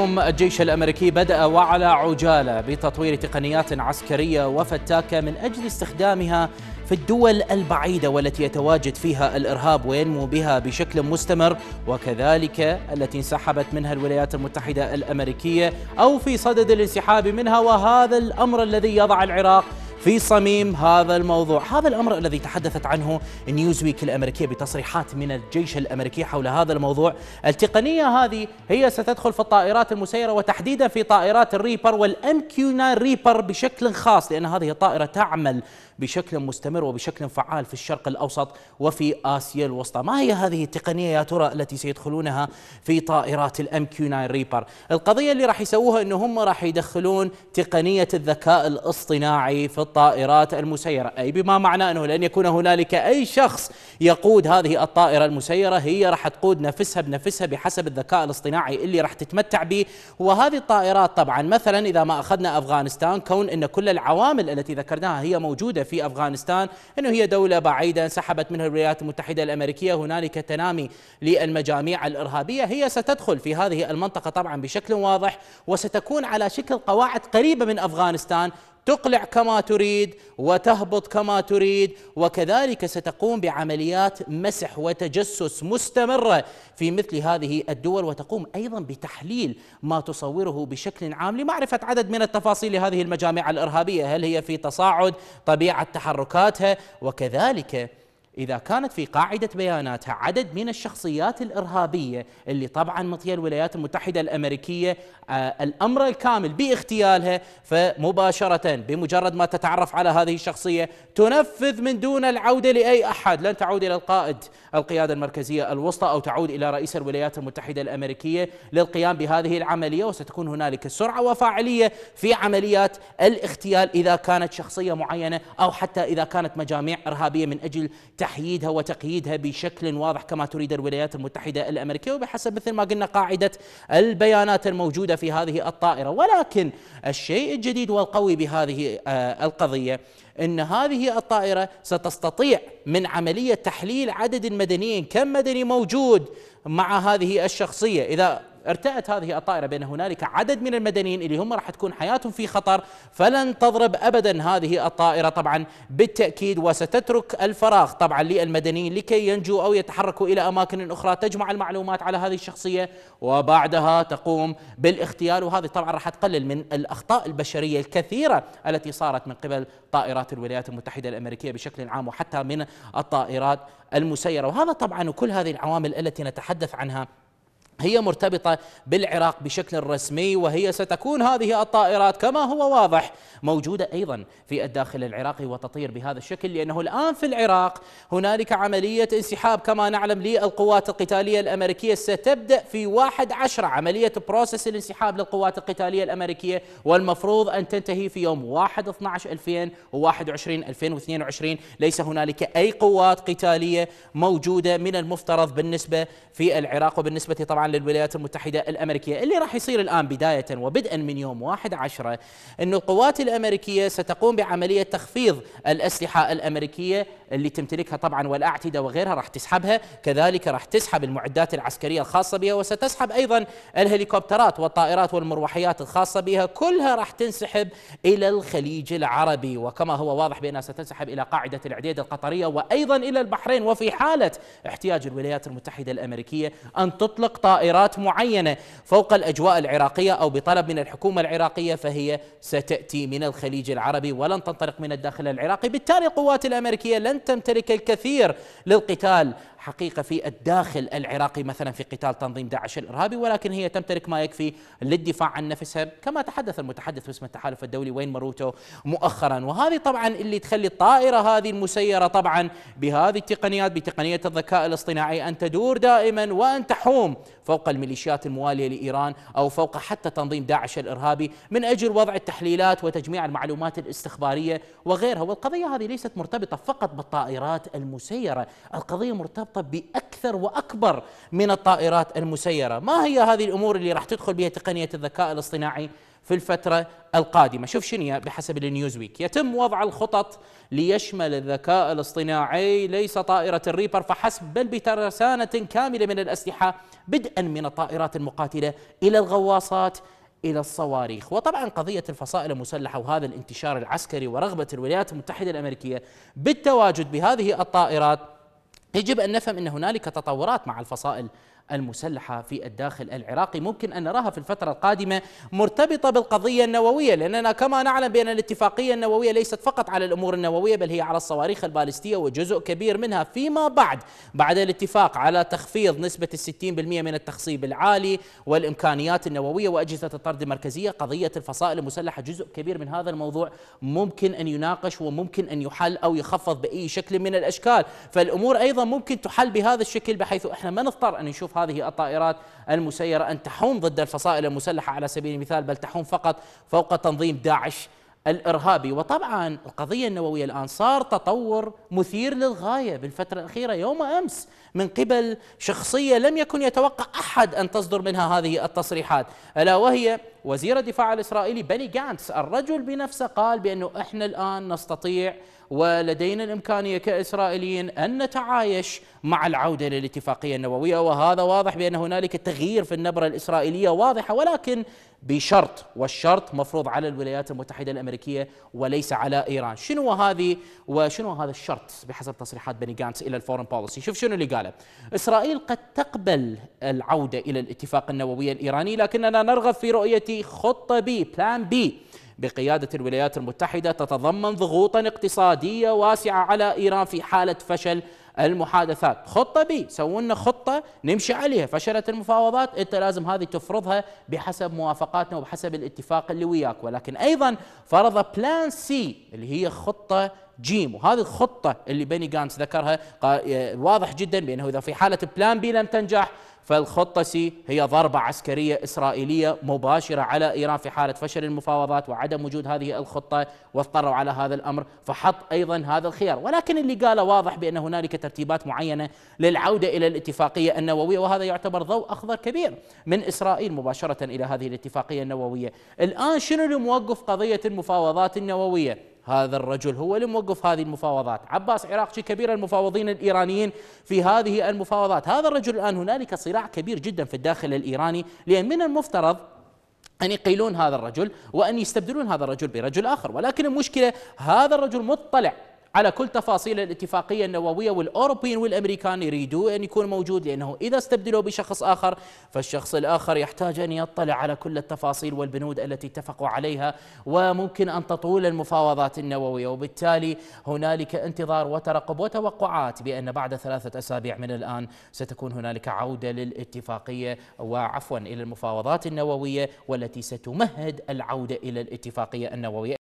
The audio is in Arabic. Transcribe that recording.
ثم الجيش الأمريكي بدأ وعلى عجالة بتطوير تقنيات عسكرية وفتاكة من أجل استخدامها في الدول البعيدة والتي يتواجد فيها الإرهاب وينمو بها بشكل مستمر وكذلك التي انسحبت منها الولايات المتحدة الأمريكية أو في صدد الانسحاب منها وهذا الأمر الذي يضع العراق في صميم هذا الموضوع هذا الأمر الذي تحدثت عنه نيوزويك الأمريكية بتصريحات من الجيش الأمريكي حول هذا الموضوع التقنية هذه هي ستدخل في الطائرات المسيرة وتحديدا في طائرات الريبر والأم كيو 9 ريبر بشكل خاص لأن هذه الطائرة تعمل بشكل مستمر وبشكل فعال في الشرق الأوسط وفي آسيا الوسطى ما هي هذه التقنية يا ترى التي سيدخلونها في طائرات الام كيو 9 ريبر القضية اللي راح يسووها أنهم راح يدخلون تقنية الذكاء الاصطناعي في الطائرات المسيرة أي بما معنى أنه لن يكون هنالك أي شخص يقود هذه الطائرة المسيرة هي راح تقود نفسها بنفسها بحسب الذكاء الاصطناعي اللي راح تتمتع به وهذه الطائرات طبعا مثلا إذا ما أخذنا أفغانستان كون أن كل العوامل التي ذكرناها هي موجودة في أفغانستان أنه هي دولة بعيدة انسحبت منها الولايات المتحدة الأمريكية هنالك تنامي للمجاميع الإرهابية هي ستدخل في هذه المنطقة طبعا بشكل واضح وستكون على شكل قواعد قريبة من أفغانستان تقلع كما تريد وتهبط كما تريد وكذلك ستقوم بعمليات مسح وتجسس مستمره في مثل هذه الدول وتقوم ايضا بتحليل ما تصوره بشكل عام لمعرفه عدد من التفاصيل لهذه المجاميع الارهابيه هل هي في تصاعد طبيعه تحركاتها وكذلك إذا كانت في قاعدة بياناتها عدد من الشخصيات الإرهابية اللي طبعا مطية الولايات المتحدة الأمريكية آه، الأمر الكامل باغتيالها فمباشرة بمجرد ما تتعرف على هذه الشخصية تنفذ من دون العودة لأي أحد لن تعود إلى القائد القيادة المركزية الوسطى أو تعود إلى رئيس الولايات المتحدة الأمريكية للقيام بهذه العملية وستكون هنالك سرعة وفاعلية في عمليات الاغتيال إذا كانت شخصية معينة أو حتى إذا كانت مجاميع إرهابية من أجل تحييدها وتقييدها بشكل واضح كما تريد الولايات المتحدة الأمريكية وبحسب مثل ما قلنا قاعدة البيانات الموجودة في هذه الطائرة ولكن الشيء الجديد والقوي بهذه آه، القضية أن هذه الطائرة ستستطيع من عملية تحليل عدد المدنيين كم مدني موجود مع هذه الشخصية إذا ارتأت هذه الطائرة بأن هنالك عدد من المدنيين اللي هم راح تكون حياتهم في خطر فلن تضرب أبدا هذه الطائرة طبعا بالتأكيد وستترك الفراغ طبعا للمدنيين لكي ينجوا أو يتحركوا إلى أماكن أخرى تجمع المعلومات على هذه الشخصية وبعدها تقوم بالاغتيال وهذه طبعا راح تقلل من الأخطاء البشرية الكثيرة التي صارت من قبل طائرات الولايات المتحدة الأمريكية بشكل عام وحتى من الطائرات المسيرة وهذا طبعا وكل هذه العوامل التي نتحدث عنها هي مرتبطة بالعراق بشكل رسمي وهي ستكون هذه الطائرات كما هو واضح موجودة أيضا في الداخل العراقي وتطير بهذا الشكل لأنه الآن في العراق هنالك عملية انسحاب كما نعلم للقوات القتالية الأمريكية ستبدأ في واحد عشر عملية بروسس الانسحاب للقوات القتالية الأمريكية والمفروض أن تنتهي في يوم 1 12 2021 2022 ليس هنالك أي قوات قتالية موجودة من المفترض بالنسبة في العراق وبالنسبة طبعا للولايات المتحدة الأمريكية اللي راح يصير الآن بداية وبدءا من يوم 1 عشرة أن القوات الأمريكية ستقوم بعملية تخفيض الأسلحة الأمريكية اللي تمتلكها طبعا والأعتدة وغيرها راح تسحبها كذلك راح تسحب المعدات العسكرية الخاصة بها وستسحب أيضا الهليكوبترات والطائرات والمروحيات الخاصة بها كلها راح تنسحب إلى الخليج العربي وكما هو واضح بأنها ستنسحب إلى قاعدة العديد القطرية وأيضا إلى البحرين وفي حالة احتياج الولايات المتحدة الأمريكية أن تطلق طائرات معينة فوق الأجواء العراقية أو بطلب من الحكومة العراقية فهي ستأتي من الخليج العربي ولن تنطلق من الداخل العراقي بالتالي القوات الأمريكية لن تمتلك الكثير للقتال حقيقه في الداخل العراقي مثلا في قتال تنظيم داعش الارهابي ولكن هي تمتلك ما يكفي للدفاع عن نفسها كما تحدث المتحدث باسم التحالف الدولي وين ماروتو مؤخرا وهذه طبعا اللي تخلي الطائره هذه المسيره طبعا بهذه التقنيات بتقنيه الذكاء الاصطناعي ان تدور دائما وان تحوم فوق الميليشيات المواليه لايران او فوق حتى تنظيم داعش الارهابي من اجل وضع التحليلات وتجميع المعلومات الاستخباريه وغيرها والقضيه هذه ليست مرتبطه فقط بالطائرات المسيره القضيه مرتبطه مرتبطة بأكثر وأكبر من الطائرات المسيرة ما هي هذه الأمور اللي راح تدخل بها تقنية الذكاء الاصطناعي في الفترة القادمة شوف شنو بحسب النيوزويك يتم وضع الخطط ليشمل الذكاء الاصطناعي ليس طائرة الريبر فحسب بل بترسانة كاملة من الأسلحة بدءا من الطائرات المقاتلة إلى الغواصات إلى الصواريخ وطبعا قضية الفصائل المسلحة وهذا الانتشار العسكري ورغبة الولايات المتحدة الأمريكية بالتواجد بهذه الطائرات يجب أن نفهم أن هنالك تطورات مع الفصائل المسلحة في الداخل العراقي ممكن أن نراها في الفترة القادمة مرتبطة بالقضية النووية لأننا كما نعلم بأن الاتفاقية النووية ليست فقط على الأمور النووية بل هي على الصواريخ البالستية وجزء كبير منها فيما بعد بعد الاتفاق على تخفيض نسبة الستين بالمئة من التخصيب العالي والإمكانيات النووية وأجهزة الطرد المركزية قضية الفصائل المسلحة جزء كبير من هذا الموضوع ممكن أن يناقش وممكن أن يحل أو يخفض بأي شكل من الأشكال فالأمور أيضا ممكن تحل بهذا الشكل بحيث إحنا ما نضطر أن نشوف هذه الطائرات المسيرة أن تحوم ضد الفصائل المسلحة على سبيل المثال بل تحوم فقط فوق تنظيم داعش الارهابي وطبعا القضيه النوويه الان صار تطور مثير للغايه بالفتره الاخيره يوم امس من قبل شخصيه لم يكن يتوقع احد ان تصدر منها هذه التصريحات الا وهي وزير الدفاع الاسرائيلي بني جانتس الرجل بنفسه قال بانه احنا الان نستطيع ولدينا الإمكانية كإسرائيليين أن نتعايش مع العودة للاتفاقية النووية وهذا واضح بأن هنالك تغيير في النبرة الإسرائيلية واضحة ولكن بشرط والشرط مفروض على الولايات المتحدة الأمريكية وليس على إيران شنو هذه وشنو هذا الشرط بحسب تصريحات بني جانس إلى الفورن بوليسي شوف شنو اللي قاله إسرائيل قد تقبل العودة إلى الاتفاق النووي الإيراني لكننا نرغب في رؤية خطة بي بلان بي بقيادة الولايات المتحدة تتضمن ضغوطا اقتصادية واسعة على إيران في حالة فشل المحادثات خطة بي سووا لنا خطة نمشي عليها فشلت المفاوضات أنت لازم هذه تفرضها بحسب موافقاتنا وبحسب الاتفاق اللي وياك ولكن أيضا فرض بلان سي اللي هي خطة جيم وهذه الخطة اللي بني جانس ذكرها واضح جدا بأنه إذا في حالة بلان بي لم تنجح فالخطة سي هي ضربة عسكرية إسرائيلية مباشرة على إيران في حالة فشل المفاوضات وعدم وجود هذه الخطة واضطروا على هذا الأمر فحط أيضا هذا الخيار ولكن اللي قاله واضح بأن هنالك ترتيبات معينة للعودة إلى الاتفاقية النووية وهذا يعتبر ضوء أخضر كبير من إسرائيل مباشرة إلى هذه الاتفاقية النووية الآن شنو اللي موقف قضية المفاوضات النووية هذا الرجل هو اللي موقف هذه المفاوضات عباس عراقشي كبير المفاوضين الإيرانيين في هذه المفاوضات هذا الرجل الآن هنالك صراع كبير جدا في الداخل الإيراني لأن من المفترض أن يقيلون هذا الرجل وأن يستبدلون هذا الرجل برجل آخر ولكن المشكلة هذا الرجل مطلع على كل تفاصيل الاتفاقيه النوويه والاوروبيين والامريكان يريدوا ان يكون موجود لانه اذا استبدلوا بشخص اخر فالشخص الاخر يحتاج ان يطلع على كل التفاصيل والبنود التي اتفقوا عليها وممكن ان تطول المفاوضات النوويه وبالتالي هنالك انتظار وترقب وتوقعات بان بعد ثلاثه اسابيع من الان ستكون هنالك عوده للاتفاقيه وعفوا الى المفاوضات النوويه والتي ستمهد العوده الى الاتفاقيه النوويه